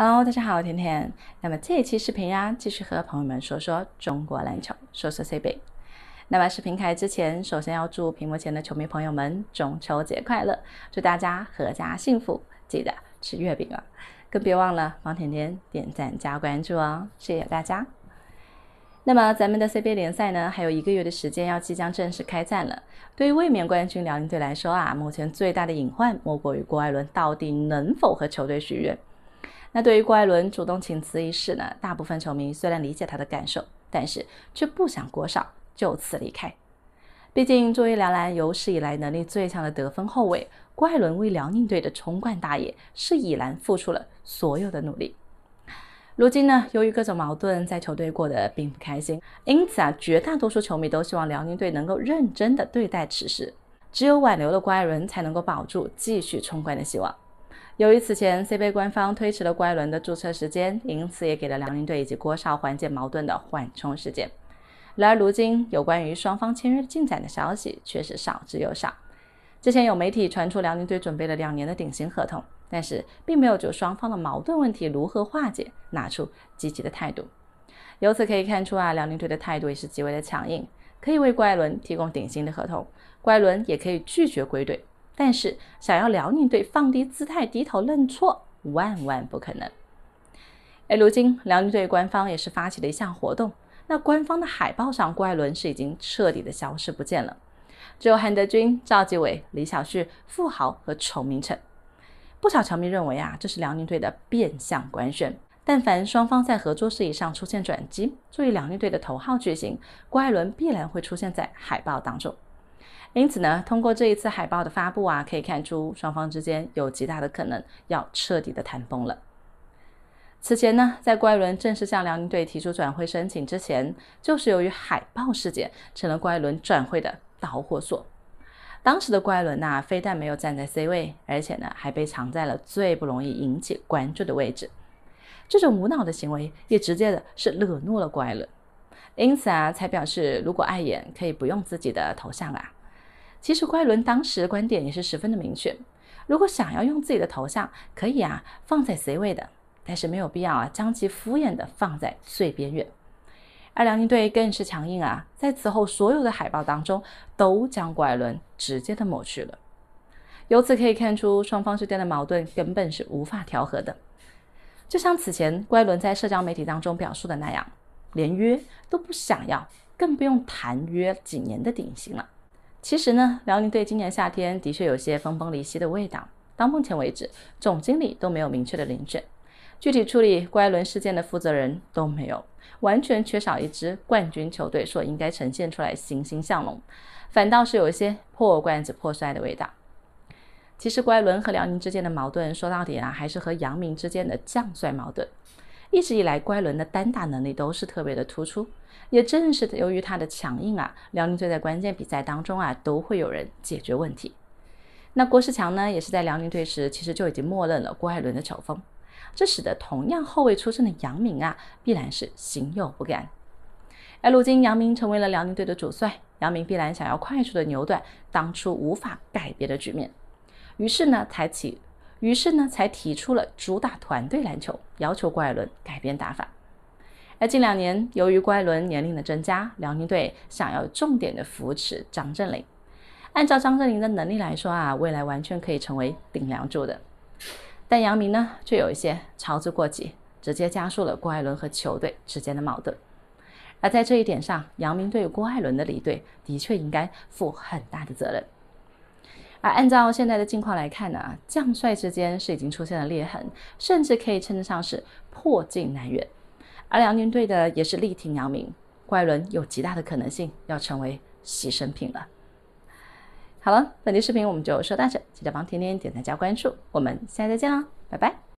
Hello，大家好，甜甜。那么这一期视频啊，继续和朋友们说说中国篮球，说说 CBA。那么视频开之前，首先要祝屏幕前的球迷朋友们中秋节快乐，祝大家阖家幸福，记得吃月饼啊，更别忘了帮甜甜点赞加关注哦，谢谢大家。那么咱们的 CBA 联赛呢，还有一个月的时间要即将正式开战了。对于卫冕冠军辽宁队来说啊，目前最大的隐患莫过于郭艾伦到底能否和球队续约。那对于郭艾伦主动请辞一事呢？大部分球迷虽然理解他的感受，但是却不想郭少就此离开。毕竟作为辽篮有史以来能力最强的得分后卫，郭艾伦为辽宁队的冲冠大业，是已然付出了所有的努力。如今呢，由于各种矛盾，在球队过得并不开心。因此啊，绝大多数球迷都希望辽宁队能够认真的对待此事，只有挽留了郭艾伦，才能够保住继续冲冠的希望。由于此前 CBA 官方推迟了郭艾伦的注册时间，因此也给了辽宁队以及郭少缓解矛盾的缓冲时间。然而，如今有关于双方签约进展的消息却是少之又少。之前有媒体传出辽宁队准备了两年的顶薪合同，但是并没有就双方的矛盾问题如何化解拿出积极的态度。由此可以看出啊，辽宁队的态度也是极为的强硬，可以为郭艾伦提供顶薪的合同，郭艾伦也可以拒绝归队。但是，想要辽宁队放低姿态低头认错，万万不可能。而如今辽宁队官方也是发起了一项活动，那官方的海报上，郭艾伦是已经彻底的消失不见了，只有韩德君、赵继伟、李晓旭、付豪和崇明成，不少球迷认为啊，这是辽宁队的变相官宣。但凡双方在合作事宜上出现转机，作为辽宁队的头号巨星，郭艾伦必然会出现在海报当中。因此呢，通过这一次海报的发布啊，可以看出双方之间有极大的可能要彻底的谈崩了。此前呢，在郭艾伦正式向辽宁队提出转会申请之前，就是由于海报事件成了郭艾伦转会的导火索。当时的郭艾伦呐，非但没有站在 C 位，而且呢，还被藏在了最不容易引起关注的位置。这种无脑的行为，也直接的是惹怒了郭艾伦。因此啊，才表示如果碍眼，可以不用自己的头像啊。其实怪伦当时观点也是十分的明确，如果想要用自己的头像，可以啊，放在 C 位的，但是没有必要啊，将其敷衍的放在最边缘。而辽宁队更是强硬啊，在此后所有的海报当中，都将怪伦直接的抹去了。由此可以看出，双方之间的矛盾根本是无法调和的。就像此前怪伦在社交媒体当中表述的那样。连约都不想要，更不用谈约几年的顶薪了。其实呢，辽宁队今年夏天的确有些分崩离析的味道。到目前为止，总经理都没有明确的领选，具体处理郭艾伦事件的负责人都没有，完全缺少一支冠军球队所应该呈现出来欣欣向荣，反倒是有一些破罐子破摔的味道。其实郭艾伦和辽宁之间的矛盾，说到底啊，还是和杨明之间的将帅矛盾。一直以来，郭艾伦的单打能力都是特别的突出。也正是由于他的强硬啊，辽宁队在关键比赛当中啊，都会有人解决问题。那郭士强呢，也是在辽宁队时，其实就已经默认了郭艾伦的球风，这使得同样后卫出身的杨明啊，必然是心有不甘。而如今杨明成为了辽宁队的主帅，杨明必然想要快速的扭转当初无法改变的局面，于是呢，才起。于是呢，才提出了主打团队篮球，要求郭艾伦改变打法。而近两年，由于郭艾伦年龄的增加，辽宁队想要重点的扶持张镇麟。按照张镇麟的能力来说啊，未来完全可以成为顶梁柱的。但杨明呢，却有一些操之过急，直接加速了郭艾伦和球队之间的矛盾。而在这一点上，杨明对郭艾伦的离队，的确应该负很大的责任。而按照现在的境况来看呢，将帅之间是已经出现了裂痕，甚至可以称得上是破镜难圆。而辽宁队的也是力挺姚明，郭艾伦有极大的可能性要成为牺牲品了。好了，本期视频我们就说到这，记得帮天天点赞加关注，我们下期再见了，拜拜。